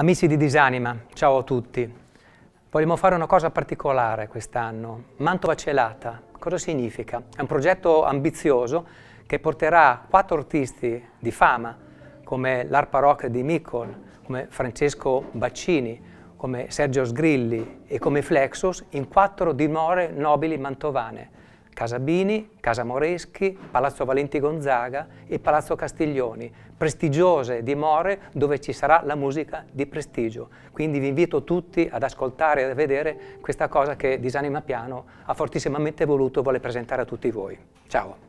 Amici di Disanima, ciao a tutti. Vogliamo fare una cosa particolare quest'anno, Mantova Celata. Cosa significa? È un progetto ambizioso che porterà quattro artisti di fama, come l'Arpa Rock di Micol, come Francesco Baccini, come Sergio Sgrilli e come Flexus, in quattro dimore nobili mantovane Casa Bini, Casa Moreschi, Palazzo Valenti Gonzaga e Palazzo Castiglioni, prestigiose dimore dove ci sarà la musica di prestigio. Quindi vi invito tutti ad ascoltare e a vedere questa cosa che Disanima Piano ha fortissimamente voluto e vuole presentare a tutti voi. Ciao!